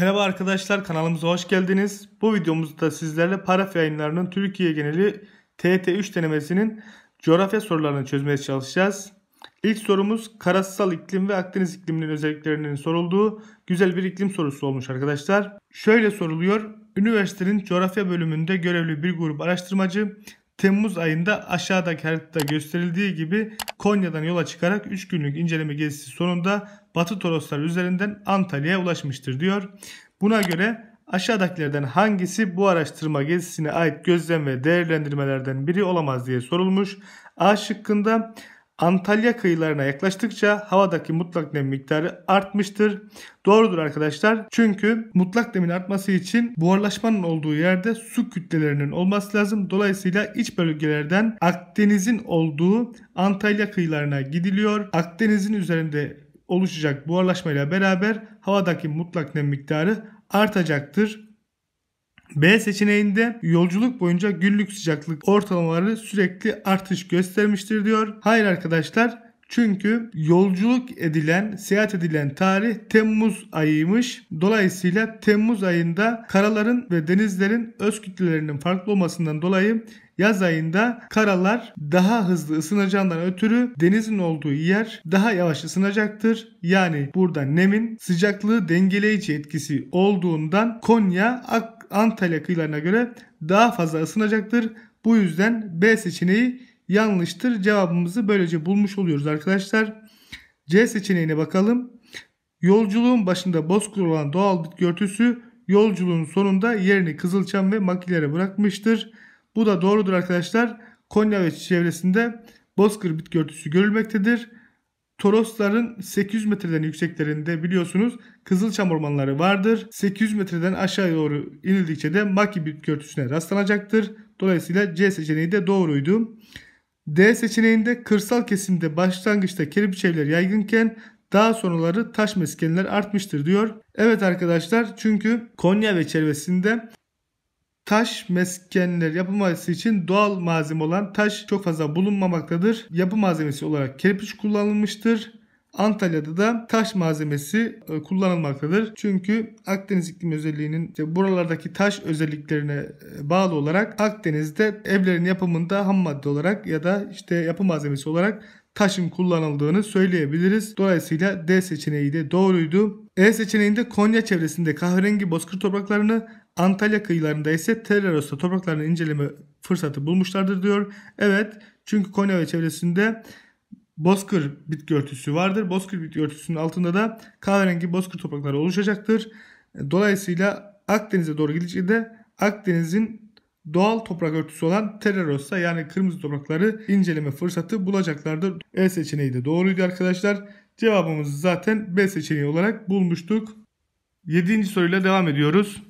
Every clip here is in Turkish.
Merhaba arkadaşlar kanalımıza hoş geldiniz. Bu videomuzda sizlerle para yayınlarının Türkiye geneli TT3 denemesinin coğrafya sorularını çözmeye çalışacağız. İlk sorumuz karasal iklim ve Akdeniz ikliminin özelliklerinin sorulduğu güzel bir iklim sorusu olmuş arkadaşlar. Şöyle soruluyor. Üniversitenin coğrafya bölümünde görevli bir grup araştırmacı Temmuz ayında aşağıdaki haritada gösterildiği gibi Konya'dan yola çıkarak 3 günlük inceleme gezisi sonunda Batı Toroslar üzerinden Antalya'ya ulaşmıştır diyor. Buna göre aşağıdakilerden hangisi bu araştırma gezisine ait gözlem ve değerlendirmelerden biri olamaz diye sorulmuş. A şıkkında Antalya kıyılarına yaklaştıkça havadaki mutlak nem miktarı artmıştır. Doğrudur arkadaşlar. Çünkü mutlak nemin artması için buharlaşmanın olduğu yerde su kütlelerinin olması lazım. Dolayısıyla iç bölgelerden Akdeniz'in olduğu Antalya kıyılarına gidiliyor. Akdeniz'in üzerinde oluşacak buharlaşmayla beraber havadaki mutlak nem miktarı artacaktır. B seçeneğinde yolculuk boyunca günlük sıcaklık ortalamaları sürekli artış göstermiştir diyor. Hayır arkadaşlar çünkü yolculuk edilen, seyahat edilen tarih Temmuz ayıymış. Dolayısıyla Temmuz ayında karaların ve denizlerin öz kütlelerinin farklı olmasından dolayı yaz ayında karalar daha hızlı ısınacağından ötürü denizin olduğu yer daha yavaş ısınacaktır. Yani burada nemin sıcaklığı dengeleyici etkisi olduğundan Konya Ak Antalya kıyılarına göre daha fazla ısınacaktır. Bu yüzden B seçeneği yanlıştır. Cevabımızı böylece bulmuş oluyoruz arkadaşlar. C seçeneğine bakalım. Yolculuğun başında bozkır olan doğal bitki örtüsü yolculuğun sonunda yerini kızılçam ve makilere bırakmıştır. Bu da doğrudur arkadaşlar. Konya ve çevresinde bozkır bitki örtüsü görülmektedir. Torosların 800 metreden yükseklerinde biliyorsunuz kızılçam ormanları vardır. 800 metreden aşağı doğru inildikçe de maki büt örtüsüne rastlanacaktır. Dolayısıyla C seçeneği de doğruydu. D seçeneğinde kırsal kesimde başlangıçta kerpiç evler yaygınken daha sonraları taş meskenler artmıştır diyor. Evet arkadaşlar çünkü Konya ve çevresinde Taş meskenler yapılması için doğal malzeme olan taş çok fazla bulunmamaktadır. Yapı malzemesi olarak kerpiç kullanılmıştır. Antalya'da da taş malzemesi e, kullanılmaktadır. Çünkü Akdeniz iklim özelliğinin işte buralardaki taş özelliklerine e, bağlı olarak Akdeniz'de evlerin yapımında ham madde olarak ya da işte yapı malzemesi olarak taşın kullanıldığını söyleyebiliriz. Dolayısıyla D seçeneği de doğruydu. E seçeneğinde Konya çevresinde kahverengi bozkır topraklarını Antalya kıyılarında ise Terraros'ta topraklarını inceleme fırsatı bulmuşlardır diyor. Evet çünkü Konya ve çevresinde bozkır bitki örtüsü vardır. Bozkır bitki örtüsünün altında da kahverengi bozkır toprakları oluşacaktır. Dolayısıyla Akdeniz'e doğru gidişinde Akdeniz'in doğal toprak örtüsü olan Terraros'ta yani kırmızı toprakları inceleme fırsatı bulacaklardır. E seçeneği de doğruydu arkadaşlar. Cevabımızı zaten B seçeneği olarak bulmuştuk. 7. soruyla devam ediyoruz.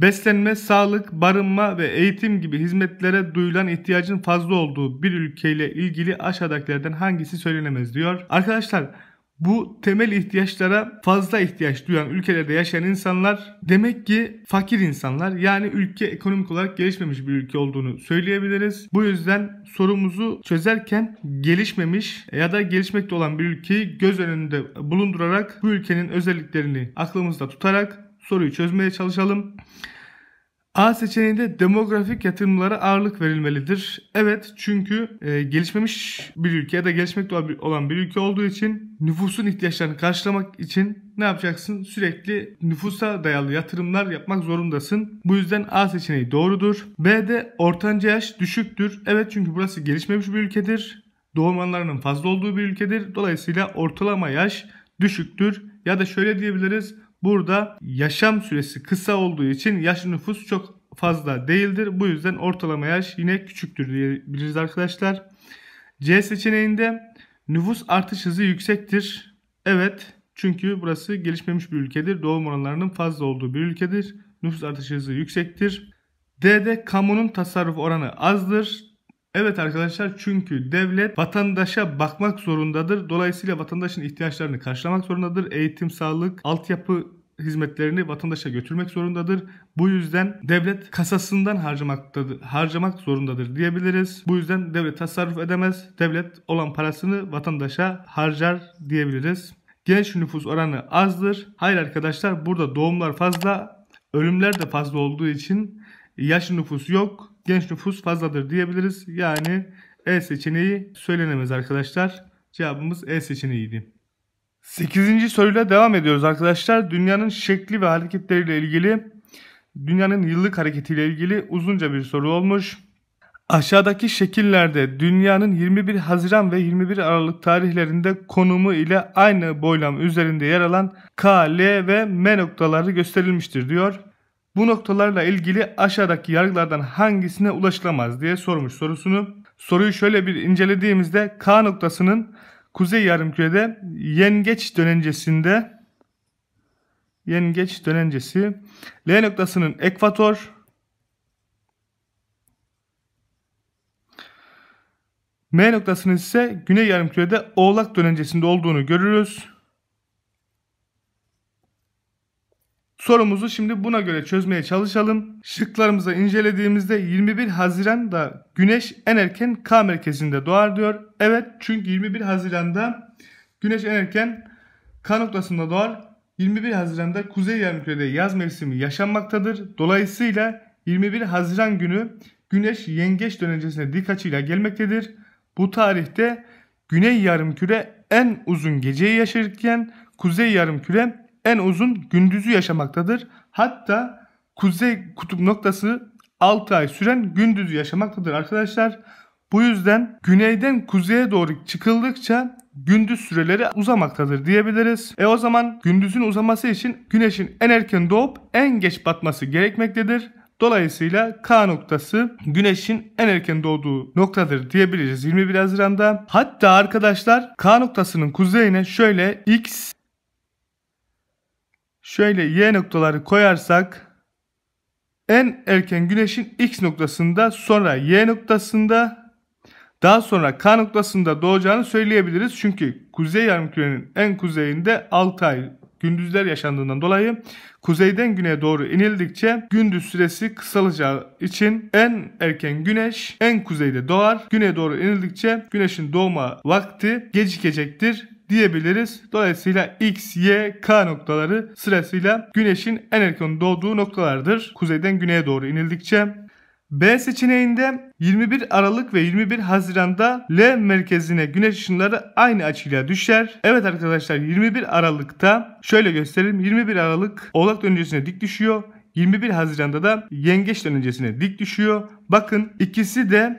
Beslenme, sağlık, barınma ve eğitim gibi hizmetlere duyulan ihtiyacın fazla olduğu bir ülkeyle ilgili aşağıdakilerden hangisi söylenemez diyor. Arkadaşlar bu temel ihtiyaçlara fazla ihtiyaç duyan ülkelerde yaşayan insanlar demek ki fakir insanlar yani ülke ekonomik olarak gelişmemiş bir ülke olduğunu söyleyebiliriz. Bu yüzden sorumuzu çözerken gelişmemiş ya da gelişmekte olan bir ülkeyi göz önünde bulundurarak bu ülkenin özelliklerini aklımızda tutarak soruyu çözmeye çalışalım. A seçeneğinde demografik yatırımlara ağırlık verilmelidir. Evet çünkü e, gelişmemiş bir ülke ya da gelişmekte olan bir ülke olduğu için nüfusun ihtiyaçlarını karşılamak için ne yapacaksın? Sürekli nüfusa dayalı yatırımlar yapmak zorundasın. Bu yüzden A seçeneği doğrudur. B'de ortanca yaş düşüktür. Evet çünkü burası gelişmemiş bir ülkedir. Doğum fazla olduğu bir ülkedir. Dolayısıyla ortalama yaş düşüktür. Ya da şöyle diyebiliriz Burada yaşam süresi kısa olduğu için yaş nüfus çok fazla değildir. Bu yüzden ortalama yaş yine küçüktür diyebiliriz arkadaşlar. C seçeneğinde nüfus artış hızı yüksektir. Evet çünkü burası gelişmemiş bir ülkedir. Doğum oranlarının fazla olduğu bir ülkedir. Nüfus artış hızı yüksektir. D'de kamunun tasarruf oranı azdır. Evet arkadaşlar çünkü devlet vatandaşa bakmak zorundadır. Dolayısıyla vatandaşın ihtiyaçlarını karşılamak zorundadır. Eğitim, sağlık, altyapı hizmetlerini vatandaşa götürmek zorundadır. Bu yüzden devlet kasasından harcamaktadır, harcamak zorundadır diyebiliriz. Bu yüzden devlet tasarruf edemez. Devlet olan parasını vatandaşa harcar diyebiliriz. Genç nüfus oranı azdır. Hayır arkadaşlar burada doğumlar fazla, ölümler de fazla olduğu için yaş nüfus yok genç nüfus fazladır diyebiliriz. Yani E seçeneği söylenemez arkadaşlar. Cevabımız E seçeneğiydi. 8. soruyla devam ediyoruz arkadaşlar. Dünyanın şekli ve hareketleriyle ilgili, dünyanın yıllık hareketiyle ilgili uzunca bir soru olmuş. Aşağıdaki şekillerde dünyanın 21 Haziran ve 21 Aralık tarihlerinde konumu ile aynı boylam üzerinde yer alan K, L ve M noktaları gösterilmiştir diyor. Bu noktalarla ilgili aşağıdaki yargılardan hangisine ulaşılamaz diye sormuş sorusunu. Soruyu şöyle bir incelediğimizde K noktasının kuzey yarımkürede yengeç dönencesinde yengeç dönencesi L noktasının ekvator M noktasının ise güney yarımkürede oğlak dönencesinde olduğunu görürüz. Sorumuzu şimdi buna göre çözmeye çalışalım. Şıklarımıza incelediğimizde 21 Haziran'da Güneş en erken K merkezinde doğar diyor. Evet çünkü 21 Haziran'da Güneş en erken K noktasında doğar. 21 Haziran'da Kuzey Yarımküre'de yaz mevsimi yaşanmaktadır. Dolayısıyla 21 Haziran günü Güneş yengeç dönencesine dik açıyla gelmektedir. Bu tarihte Güney Yarımküre en uzun geceyi yaşarken Kuzey Yarımküre en uzun gündüzü yaşamaktadır. Hatta kuzey kutup noktası 6 ay süren gündüzü yaşamaktadır arkadaşlar. Bu yüzden güneyden kuzeye doğru çıkıldıkça gündüz süreleri uzamaktadır diyebiliriz. E o zaman gündüzün uzaması için güneşin en erken doğup en geç batması gerekmektedir. Dolayısıyla K noktası güneşin en erken doğduğu noktadır diyebiliriz 21 Haziran'da. Hatta arkadaşlar K noktasının kuzeyine şöyle X şöyle y noktaları koyarsak en erken güneşin x noktasında sonra y noktasında daha sonra k noktasında doğacağını söyleyebiliriz. Çünkü kuzey yarımkürenin en kuzeyinde 6 ay gündüzler yaşandığından dolayı kuzeyden güneye doğru inildikçe gündüz süresi kısalacağı için en erken güneş en kuzeyde doğar. Güneye doğru inildikçe güneşin doğma vakti gecikecektir diyebiliriz. Dolayısıyla X, Y, K noktaları sırasıyla Güneş'in en erken doğduğu noktalardır. Kuzeyden güneye doğru inildikçe. B seçeneğinde 21 Aralık ve 21 Haziran'da L merkezine güneş ışınları aynı açıyla düşer. Evet arkadaşlar 21 Aralık'ta şöyle göstereyim. 21 Aralık Oğlak dönücesine dik düşüyor. 21 Haziran'da da Yengeç dönücesine dik düşüyor. Bakın ikisi de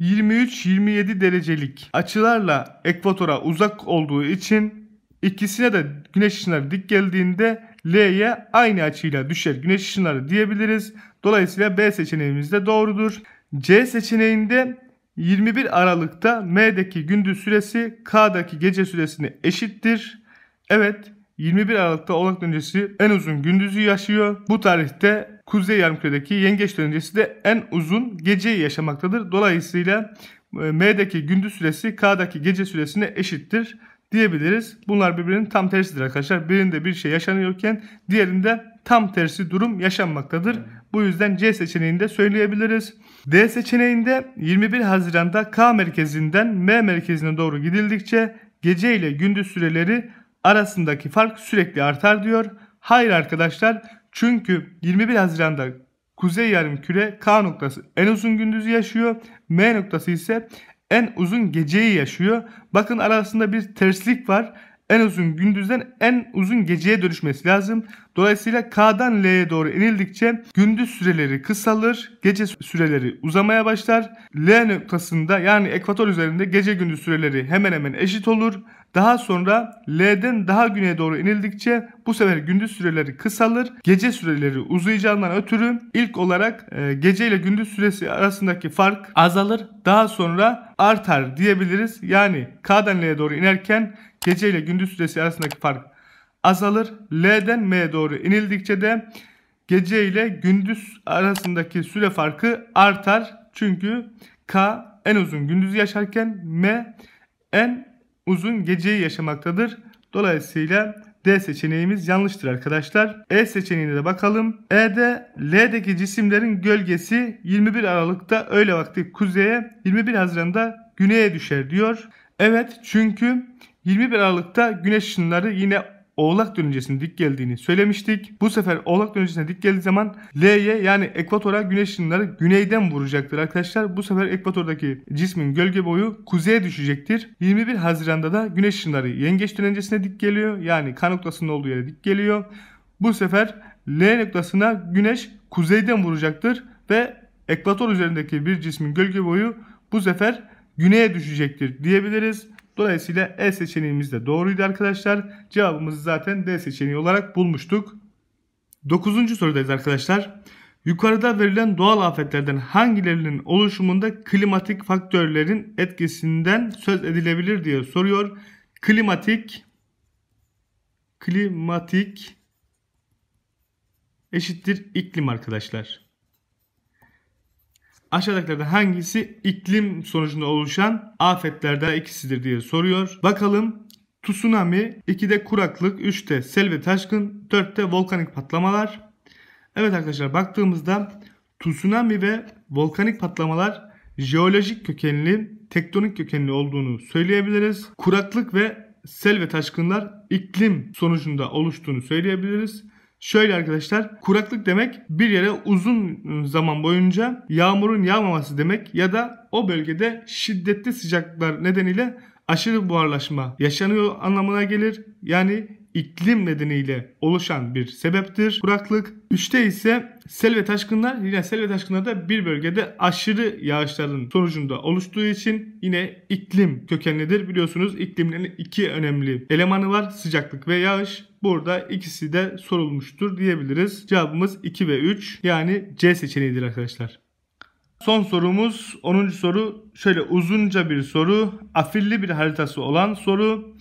23-27 derecelik açılarla ekvatora uzak olduğu için ikisine de güneş ışınları dik geldiğinde L'ye aynı açıyla düşer güneş ışınları diyebiliriz. Dolayısıyla B seçeneğimiz de doğrudur. C seçeneğinde 21 Aralık'ta M'deki gündüz süresi K'daki gece süresine eşittir. Evet 21 Aralık'ta olak Döncesi en uzun gündüzü yaşıyor. Bu tarihte Kuzey Yarımküre'deki yengeç dönencesi de en uzun geceyi yaşamaktadır. Dolayısıyla e, M'deki gündüz süresi K'daki gece süresine eşittir diyebiliriz. Bunlar birbirinin tam tersidir arkadaşlar. Birinde bir şey yaşanıyorken diğerinde tam tersi durum yaşanmaktadır. Bu yüzden C seçeneğinde söyleyebiliriz. D seçeneğinde 21 Haziran'da K merkezinden M merkezine doğru gidildikçe gece ile gündüz süreleri arasındaki fark sürekli artar diyor. Hayır arkadaşlar çünkü 21 Haziran'da Kuzey Yarım Küre K noktası en uzun gündüzü yaşıyor. M noktası ise en uzun geceyi yaşıyor. Bakın arasında bir terslik var. En uzun gündüzden en uzun geceye dönüşmesi lazım. Dolayısıyla K'dan L'ye doğru inildikçe gündüz süreleri kısalır, gece süreleri uzamaya başlar. L noktasında yani ekvator üzerinde gece gündüz süreleri hemen hemen eşit olur. Daha sonra L'den daha güneye doğru inildikçe bu sefer gündüz süreleri kısalır, gece süreleri uzayacağından ötürü ilk olarak e, gece ile gündüz süresi arasındaki fark azalır. Daha sonra artar diyebiliriz. Yani K'dan L'ye doğru inerken gece ile gündüz süresi arasındaki fark azalır. L'den M'ye doğru inildikçe de gece ile gündüz arasındaki süre farkı artar. Çünkü K en uzun gündüz yaşarken M en uzun geceyi yaşamaktadır. Dolayısıyla D seçeneğimiz yanlıştır arkadaşlar. E seçeneğine de bakalım. E'de L'deki cisimlerin gölgesi 21 Aralık'ta öğle vakti kuzeye 21 Haziran'da güneye düşer diyor. Evet çünkü 21 Aralık'ta güneş ışınları yine Oğlak dönücesinin dik geldiğini söylemiştik. Bu sefer Oğlak dönücesine dik geldiği zaman L'ye yani ekvatora güneş ışınları güneyden vuracaktır arkadaşlar. Bu sefer ekvatordaki cismin gölge boyu kuzeye düşecektir. 21 Haziran'da da güneş ışınları yengeç dönücesine dik geliyor. Yani K noktasının olduğu yere dik geliyor. Bu sefer L noktasına güneş kuzeyden vuracaktır ve ekvator üzerindeki bir cismin gölge boyu bu sefer güneye düşecektir diyebiliriz. Dolayısıyla E seçeneğimiz de doğruydu arkadaşlar. Cevabımızı zaten D seçeneği olarak bulmuştuk. Dokuzuncu sorudayız arkadaşlar. Yukarıda verilen doğal afetlerden hangilerinin oluşumunda klimatik faktörlerin etkisinden söz edilebilir diye soruyor. Klimatik klimatik eşittir iklim arkadaşlar. Aşağıdakilerden hangisi iklim sonucunda oluşan afetlerden ikisidir diye soruyor. Bakalım Tsunami, 2'de kuraklık, 3'te sel ve taşkın, 4'te volkanik patlamalar. Evet arkadaşlar baktığımızda tsunami ve volkanik patlamalar jeolojik kökenli, tektonik kökenli olduğunu söyleyebiliriz. Kuraklık ve sel ve taşkınlar iklim sonucunda oluştuğunu söyleyebiliriz. Şöyle arkadaşlar kuraklık demek bir yere uzun zaman boyunca yağmurun yağmaması demek ya da o bölgede şiddetli sıcaklıklar nedeniyle aşırı buharlaşma yaşanıyor anlamına gelir. Yani iklim nedeniyle oluşan bir sebeptir. Kuraklık. Üçte ise sel ve taşkınlar. Yine sel ve taşkınlar da bir bölgede aşırı yağışların sonucunda oluştuğu için yine iklim kökenlidir. Biliyorsunuz iklimlerin iki önemli elemanı var. Sıcaklık ve yağış. Burada ikisi de sorulmuştur diyebiliriz. Cevabımız 2 ve 3 yani C seçeneğidir arkadaşlar. Son sorumuz 10. soru şöyle uzunca bir soru afilli bir haritası olan soru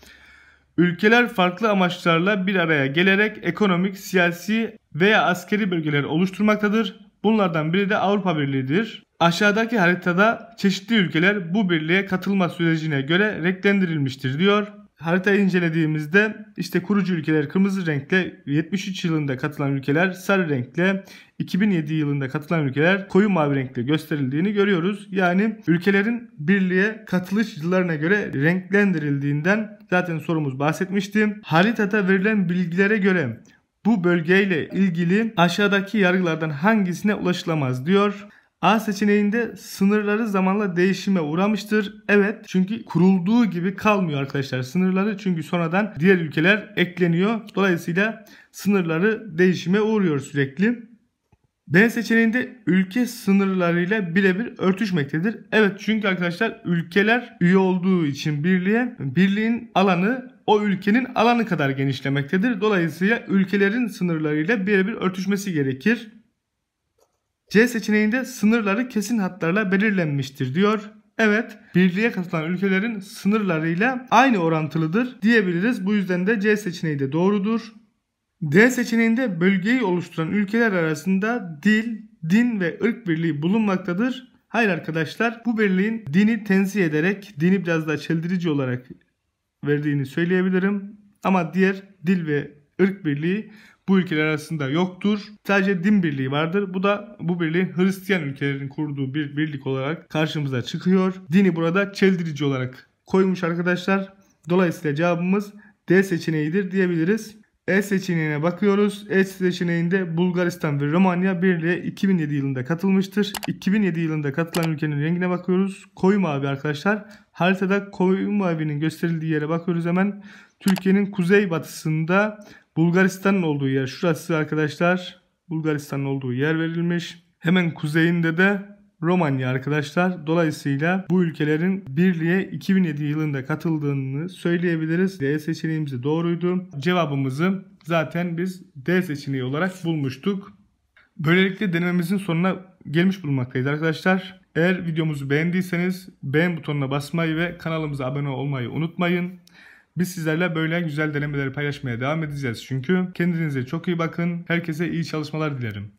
Ülkeler farklı amaçlarla bir araya gelerek ekonomik, siyasi veya askeri bölgeler oluşturmaktadır. Bunlardan biri de Avrupa Birliği'dir. Aşağıdaki haritada çeşitli ülkeler bu birliğe katılma sürecine göre renklendirilmiştir diyor. Harita incelediğimizde işte kurucu ülkeler kırmızı renkle 73 yılında katılan ülkeler sarı renkle 2007 yılında katılan ülkeler koyu mavi renkle gösterildiğini görüyoruz. Yani ülkelerin birliğe katılış yıllarına göre renklendirildiğinden zaten sorumuz bahsetmiştim. Haritada verilen bilgilere göre bu bölgeyle ilgili aşağıdaki yargılardan hangisine ulaşılamaz diyor. A seçeneğinde sınırları zamanla değişime uğramıştır. Evet çünkü kurulduğu gibi kalmıyor arkadaşlar sınırları çünkü sonradan diğer ülkeler ekleniyor. Dolayısıyla sınırları değişime uğruyor sürekli. B seçeneğinde ülke sınırlarıyla birebir örtüşmektedir. Evet çünkü arkadaşlar ülkeler üye olduğu için birliğe birliğin alanı o ülkenin alanı kadar genişlemektedir. Dolayısıyla ülkelerin sınırlarıyla birebir örtüşmesi gerekir. C seçeneğinde sınırları kesin hatlarla belirlenmiştir diyor. Evet, birliğe katılan ülkelerin sınırlarıyla aynı orantılıdır diyebiliriz. Bu yüzden de C seçeneği de doğrudur. D seçeneğinde bölgeyi oluşturan ülkeler arasında dil, din ve ırk birliği bulunmaktadır. Hayır arkadaşlar, bu birliğin dini tenzih ederek, dini biraz daha çeldirici olarak verdiğini söyleyebilirim. Ama diğer dil ve ırk birliği bu ülkeler arasında yoktur. Sadece din birliği vardır. Bu da bu birliği Hristiyan ülkelerin kurduğu bir birlik olarak karşımıza çıkıyor. Dini burada çeldirici olarak koymuş arkadaşlar. Dolayısıyla cevabımız D seçeneğidir diyebiliriz. E seçeneğine bakıyoruz. E seçeneğinde Bulgaristan ve Romanya birliğe 2007 yılında katılmıştır. 2007 yılında katılan ülkenin rengine bakıyoruz. Koyu mavi arkadaşlar. Haritada koyu mavinin gösterildiği yere bakıyoruz hemen. Türkiye'nin kuzeybatısında Bulgaristan'ın olduğu yer. Şurası arkadaşlar Bulgaristan'ın olduğu yer verilmiş. Hemen kuzeyinde de Romanya arkadaşlar. Dolayısıyla bu ülkelerin birliğe 2007 yılında katıldığını söyleyebiliriz. D seçeneğimizi doğruydu. Cevabımızı zaten biz D seçeneği olarak bulmuştuk. Böylelikle denememizin sonuna gelmiş bulunmaktayız arkadaşlar. Eğer videomuzu beğendiyseniz beğen butonuna basmayı ve kanalımıza abone olmayı unutmayın. Biz sizlerle böyle güzel denemeleri paylaşmaya devam edeceğiz. Çünkü kendinize çok iyi bakın. Herkese iyi çalışmalar dilerim.